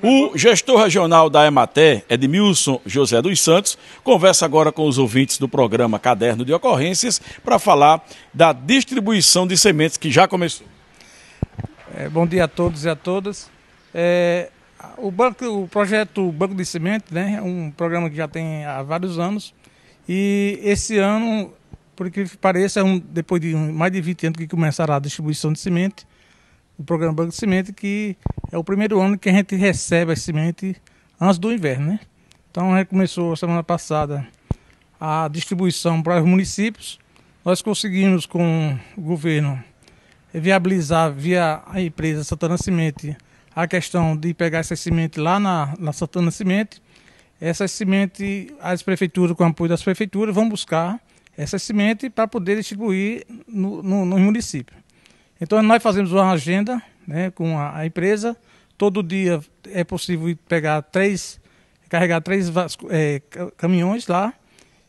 O gestor regional da Emater, Edmilson José dos Santos, conversa agora com os ouvintes do programa Caderno de Ocorrências para falar da distribuição de sementes que já começou. É, bom dia a todos e a todas. É, o, banco, o projeto Banco de Sementes né, é um programa que já tem há vários anos e esse ano, por que pareça, é um, depois de mais de 20 anos que começará a distribuição de semente, o programa Banco de Semente, que é o primeiro ano que a gente recebe a semente antes do inverno, né? Então a gente começou semana passada a distribuição para os municípios. Nós conseguimos com o governo viabilizar via a empresa Santana Cimento a questão de pegar essas semente lá na, na Santana Semente. Essas semente, as prefeituras, com o apoio das prefeituras, vão buscar essas semente para poder distribuir nos no, no município. Então nós fazemos uma agenda né, com a, a empresa. Todo dia é possível pegar três, carregar três é, caminhões lá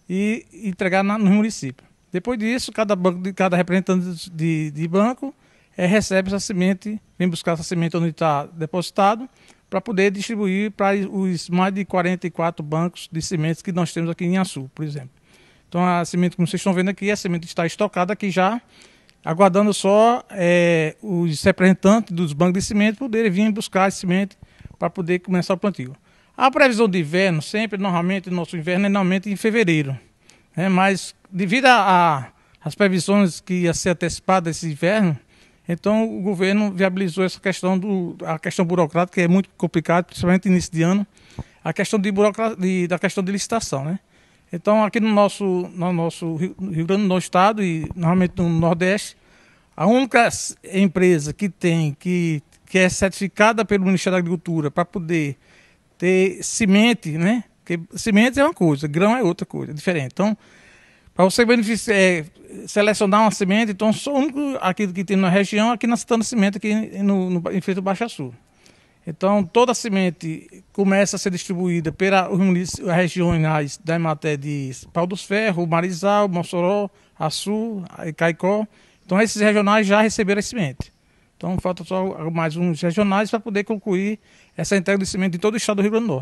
e entregar na, no município. Depois disso, cada banco, cada representante de, de banco é, recebe essa semente, vem buscar essa semente onde está depositado, para poder distribuir para os mais de 44 bancos de sementes que nós temos aqui em Açu, por exemplo. Então a semente, como vocês estão vendo aqui, a semente está estocada aqui já aguardando só é, os representantes dos bancos de cimento poderem vir buscar esse cimento para poder começar o plantio. A previsão de inverno, sempre, normalmente, nosso inverno é normalmente em fevereiro. Né? Mas, devido às previsões que ia ser antecipada esse inverno, então o governo viabilizou essa questão, do, a questão burocrática, que é muito complicada, principalmente início de ano, a questão de burocracia, da questão de licitação. Né? Então, aqui no nosso, no nosso Rio, Rio Grande, do norte estado e normalmente no Nordeste, a única empresa que tem, que, que é certificada pelo Ministério da Agricultura para poder ter semente, né? Porque semente é uma coisa, grão é outra coisa, é diferente. Então, para você é, selecionar uma semente, então só o único aqui que tem na região, é aqui na Santana Cimento, aqui no, no, em frente ao Baixo Sul. Então, toda a semente começa a ser distribuída pelas regionais da Ematé de Pau dos Ferros, Marizal, Mossoró, Açu, eh, Caicó. Então, esses regionais já receberam a semente. Então, falta só mais uns regionais para poder concluir essa entrega de semente em todo o estado do Rio Grande do Norte.